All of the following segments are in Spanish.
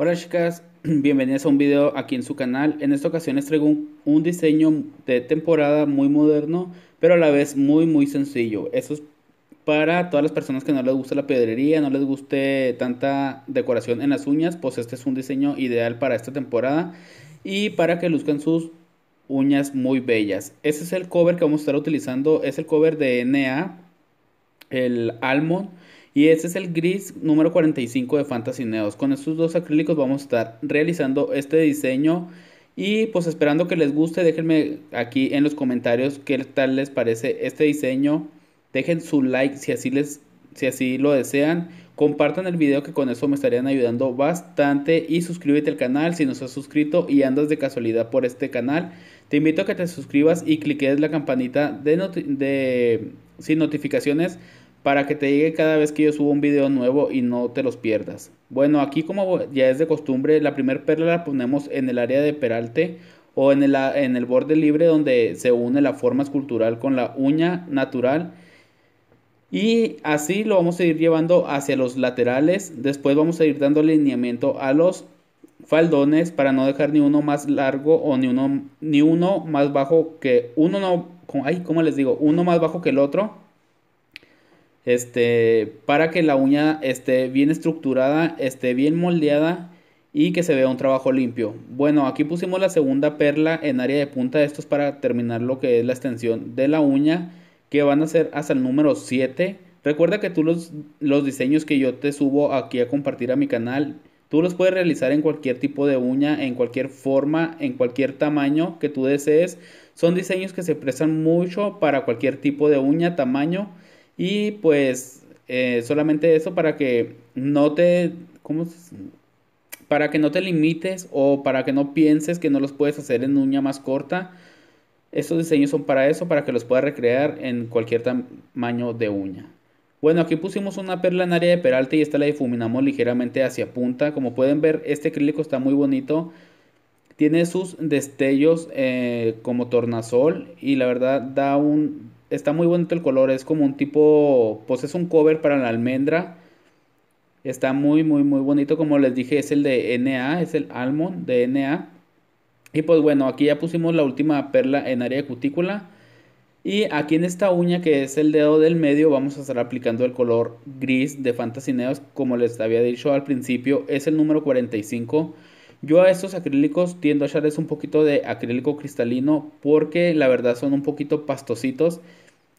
Hola chicas, bienvenidas a un video aquí en su canal. En esta ocasión les traigo un, diseño de temporada muy moderno, pero a la vez muy muy sencillo. Eso es para todas las personas que no les gusta la pedrería, no les guste tanta decoración en las uñas, pues este es un diseño ideal para esta temporada y para que luzcan sus uñas muy bellas. ese es el cover que vamos a estar utilizando, es el cover de NA, el Almond. Y ese es el gris número 45 de Fantasy Neos. Con estos dos acrílicos vamos a estar realizando este diseño. Y pues esperando que les guste, déjenme aquí en los comentarios qué tal les parece este diseño. Dejen su like si así, les, si así lo desean. Compartan el video que con eso me estarían ayudando bastante. Y suscríbete al canal si no estás suscrito y andas de casualidad por este canal. Te invito a que te suscribas y cliques la campanita de, de sin notificaciones para que te llegue cada vez que yo subo un video nuevo y no te los pierdas. Bueno, aquí como ya es de costumbre, la primera perla la ponemos en el área de peralte o en el, en el borde libre donde se une la forma escultural con la uña natural. Y así lo vamos a ir llevando hacia los laterales. Después vamos a ir dando alineamiento a los faldones para no dejar ni uno más largo o ni uno, ni uno más bajo que uno no, ¿cómo les digo? Uno más bajo que el otro este, para que la uña esté bien estructurada, esté bien moldeada y que se vea un trabajo limpio. Bueno, aquí pusimos la segunda perla en área de punta, esto es para terminar lo que es la extensión de la uña, que van a ser hasta el número 7. Recuerda que tú los, los diseños que yo te subo aquí a compartir a mi canal, tú los puedes realizar en cualquier tipo de uña, en cualquier forma, en cualquier tamaño que tú desees. Son diseños que se prestan mucho para cualquier tipo de uña, tamaño. Y pues eh, solamente eso para que no te... ¿Cómo para que no te limites o para que no pienses que no los puedes hacer en uña más corta. Estos diseños son para eso, para que los puedas recrear en cualquier tamaño de uña. Bueno, aquí pusimos una perla en área de peralta y esta la difuminamos ligeramente hacia punta. Como pueden ver, este acrílico está muy bonito. Tiene sus destellos eh, como tornasol y la verdad da un está muy bonito el color, es como un tipo, pues es un cover para la almendra. Está muy, muy, muy bonito, como les dije, es el de NA, es el Almond de NA. Y pues bueno, aquí ya pusimos la última perla en área de cutícula. Y aquí en esta uña que es el dedo del medio vamos a estar aplicando el color gris de Fantasy Neos. Como les había dicho al principio es el número 45. Yo a estos acrílicos tiendo a echarles un poquito de acrílico cristalino porque la verdad son un poquito pastositos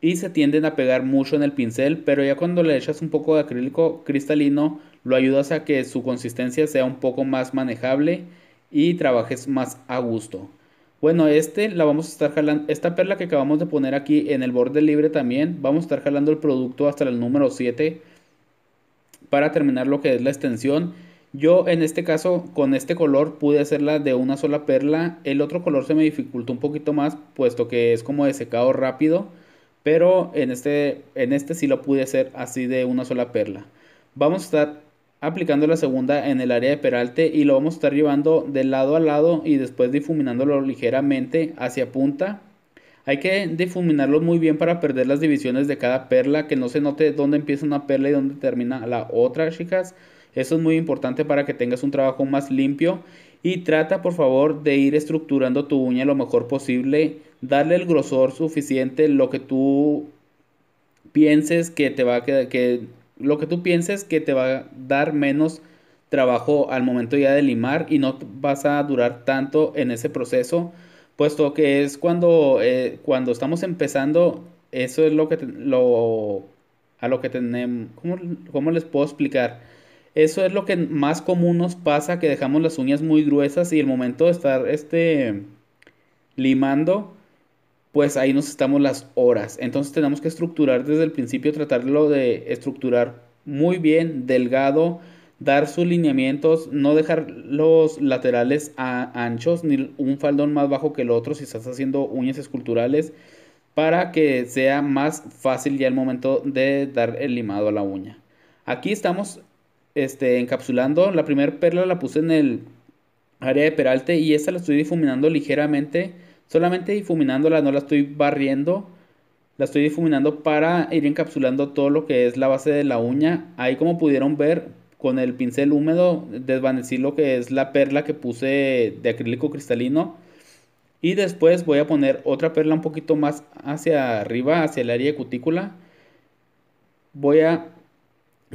y se tienden a pegar mucho en el pincel, pero ya cuando le echas un poco de acrílico cristalino lo ayudas a que su consistencia sea un poco más manejable y trabajes más a gusto. Bueno, este la vamos a estar jalando, esta perla que acabamos de poner aquí en el borde libre también, vamos a estar jalando el producto hasta el número 7 para terminar lo que es la extensión. Yo en este caso con este color pude hacerla de una sola perla. El otro color se me dificultó un poquito más puesto que es como de secado rápido. Pero en este, en este sí lo pude hacer así de una sola perla. Vamos a estar aplicando la segunda en el área de peralte y lo vamos a estar llevando de lado a lado y después difuminándolo ligeramente hacia punta. Hay que difuminarlo muy bien para perder las divisiones de cada perla, que no se note dónde empieza una perla y dónde termina la otra, chicas. Eso es muy importante para que tengas un trabajo más limpio y trata por favor de ir estructurando tu uña lo mejor posible, darle el grosor suficiente, lo que tú pienses que te va a quedar, que lo que tú pienses que te va a dar menos trabajo al momento ya de limar y no vas a durar tanto en ese proceso, puesto que es cuando, eh, cuando estamos empezando, eso es lo que lo, a lo que tenemos, ¿cómo, ¿cómo les puedo explicar? Eso es lo que más común nos pasa, que dejamos las uñas muy gruesas y el momento de estar este, limando, pues ahí nos estamos las horas. Entonces tenemos que estructurar desde el principio, tratarlo de estructurar muy bien, delgado, dar sus lineamientos, no dejar los laterales anchos ni un faldón más bajo que el otro si estás haciendo uñas esculturales para que sea más fácil ya el momento de dar el limado a la uña. Aquí estamos este, encapsulando. La primera perla la puse en el área de peralte y esta la estoy difuminando ligeramente. Solamente difuminándola, no la estoy barriendo. La estoy difuminando para ir encapsulando todo lo que es la base de la uña. Ahí como pudieron ver, con el pincel húmedo desvanecí lo que es la perla que puse de acrílico cristalino. Y después voy a poner otra perla un poquito más hacia arriba, hacia el área de cutícula. Voy a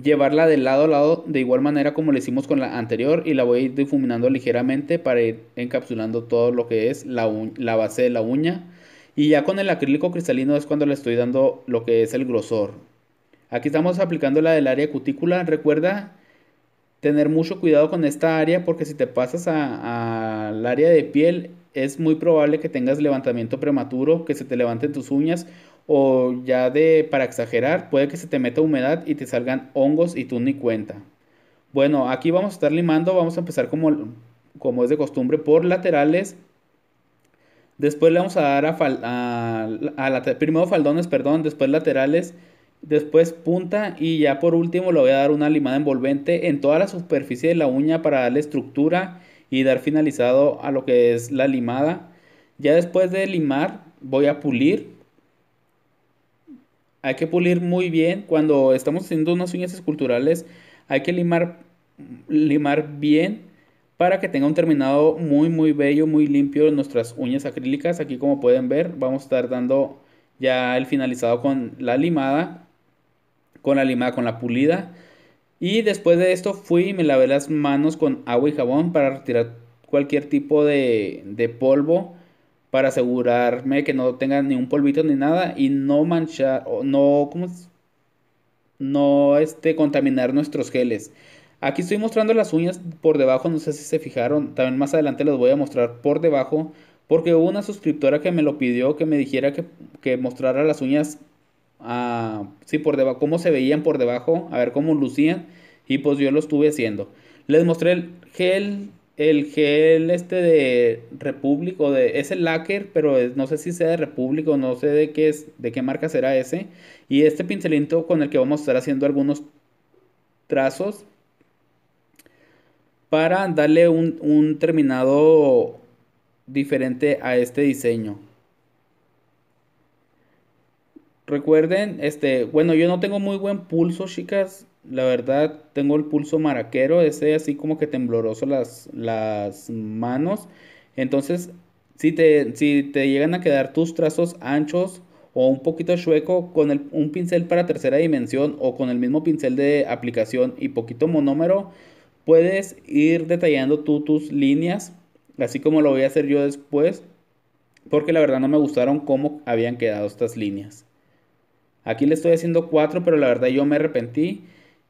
llevarla del lado a lado de igual manera como lo hicimos con la anterior y la voy a ir difuminando ligeramente para ir encapsulando todo lo que es la, base de la uña. Y ya con el acrílico cristalino es cuando le estoy dando lo que es el grosor. Aquí estamos aplicando la del área cutícula. Recuerda tener mucho cuidado con esta área porque si te pasas al área de piel es muy probable que tengas levantamiento prematuro, que se te levanten tus uñas o ya de para exagerar, puede que se te meta humedad y te salgan hongos y tú ni cuenta. Bueno, aquí vamos a estar limando, vamos a empezar como, como es de costumbre por laterales. Después le vamos a dar a, primero faldones, perdón, después laterales, después punta y ya por último le voy a dar una limada envolvente en toda la superficie de la uña para darle estructura y dar finalizado a lo que es la limada. Ya después de limar voy a pulir hay que pulir muy bien. Cuando estamos haciendo unas uñas esculturales, hay que limar, limar bien para que tenga un terminado muy, muy bello, muy limpio nuestras uñas acrílicas. Aquí como pueden ver, vamos a estar dando ya el finalizado con la limada, con la limada, con la pulida. Y después de esto fui y me lavé las manos con agua y jabón para retirar cualquier tipo de, de polvo para asegurarme que no tengan ni un polvito ni nada y no manchar, o no, ¿cómo es? no este, contaminar nuestros geles. Aquí estoy mostrando las uñas por debajo, no sé si se fijaron, también más adelante las voy a mostrar por debajo, porque hubo una suscriptora que me lo pidió, que me dijera que, mostrara las uñas, a ah, sí, por debajo, cómo se veían por debajo, a ver cómo lucían, y pues yo lo estuve haciendo. Les mostré el gel el gel este de Republic o de es el lacquer, pero no sé si sea de Republic o no sé de qué es, de qué marca será ese. Y este pincelito con el que vamos a estar haciendo algunos trazos para darle un terminado diferente a este diseño. Recuerden, este, bueno, yo no tengo muy buen pulso, chicas. La verdad, tengo el pulso maraquero, ese así como que tembloroso las, las manos. Entonces, si te, si te llegan a quedar tus trazos anchos o un poquito chueco con un pincel para tercera dimensión o con el mismo pincel de aplicación y poquito monómero, puedes ir detallando tú tus líneas, así como lo voy a hacer yo después, porque la verdad no me gustaron cómo habían quedado estas líneas. Aquí le estoy haciendo cuatro, pero la verdad yo me arrepentí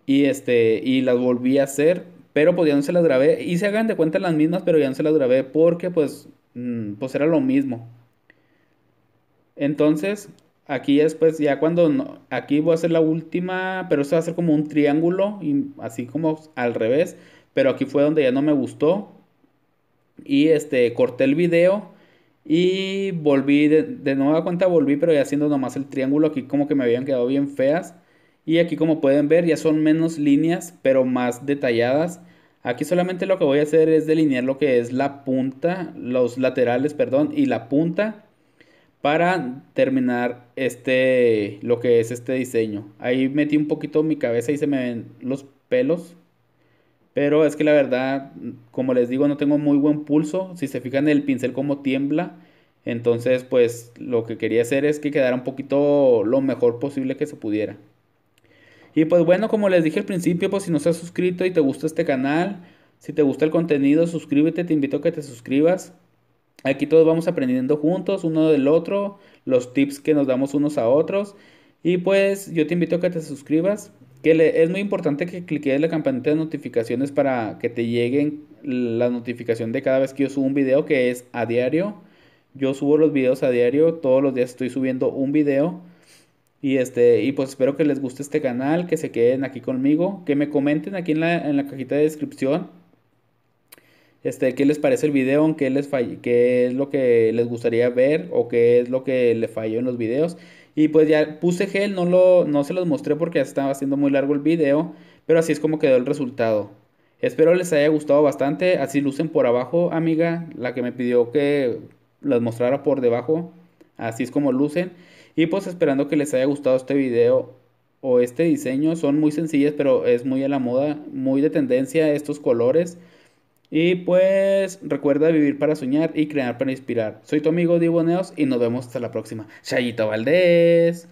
y, este, y las volví a hacer, pero pues ya no se las grabé. Y se hagan de cuenta las mismas, pero ya no se las grabé porque pues, mm, pues era lo mismo. Entonces, aquí después, ya cuando, aquí voy a hacer la última, pero esto va a ser como un triángulo, y así como al revés, pero aquí fue donde ya no me gustó. Y este, corté el video y volví, de, nueva cuenta volví, pero ya haciendo nomás el triángulo, aquí como que me habían quedado bien feas. Y aquí como pueden ver ya son menos líneas, pero más detalladas. Aquí solamente lo que voy a hacer es delinear lo que es la punta, los laterales, perdón, y la punta para terminar este, lo que es este diseño. Ahí metí un poquito mi cabeza y se me ven los pelos pero es que la verdad, como les digo, no tengo muy buen pulso. Si se fijan el pincel como tiembla. Entonces, pues lo que quería hacer es que quedara un poquito lo mejor posible que se pudiera. Y pues bueno, como les dije al principio, pues si no estás suscrito y te gusta este canal, si te gusta el contenido, suscríbete, te invito a que te suscribas. Aquí todos vamos aprendiendo juntos, uno del otro, los tips que nos damos unos a otros. Y pues yo te invito a que te suscribas. Que es muy importante que cliques la campanita de notificaciones para que te lleguen la notificación de cada vez que yo subo un video, que es a diario. Yo subo los videos a diario, todos los días estoy subiendo un video. Y este, y pues espero que les guste este canal, que se queden aquí conmigo, que me comenten aquí en la, cajita de descripción. Este, qué les parece el video, les qué es lo que les gustaría ver o qué es lo que le falló en los videos. Y pues ya puse gel, no, lo, no se los mostré porque ya estaba haciendo muy largo el video, pero así es como quedó el resultado. Espero les haya gustado bastante, así lucen por abajo, amiga, la que me pidió que las mostrara por debajo, así es como lucen. Y pues esperando que les haya gustado este video o este diseño, son muy sencillas pero es muy a la moda, muy de tendencia estos colores. Y pues recuerda vivir para soñar y crear para inspirar. Soy tu amigo Diboneos y nos vemos hasta la próxima. Chayito Valdés.